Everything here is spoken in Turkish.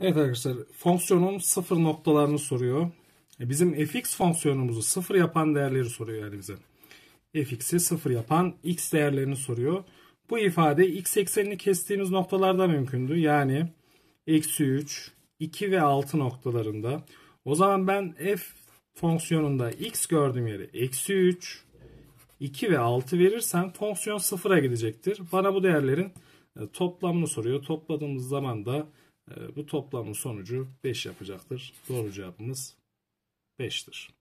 Evet arkadaşlar fonksiyonun sıfır noktalarını soruyor. E, bizim fx fonksiyonumuzu sıfır yapan değerleri soruyor yani bize. fx'i sıfır yapan x değerlerini soruyor. Bu ifade x eksenini kestiğimiz noktalarda mümkündü. Yani eksi 3, 2 ve 6 noktalarında. O zaman ben f fonksiyonunda x gördüğüm yeri eksi 3, 2 ve 6 verirsem fonksiyon sıfıra gidecektir. Bana bu değerlerin e, toplamını soruyor. Topladığımız zaman da ee, bu toplamın sonucu 5 yapacaktır. Doğru cevabımız 5'tir.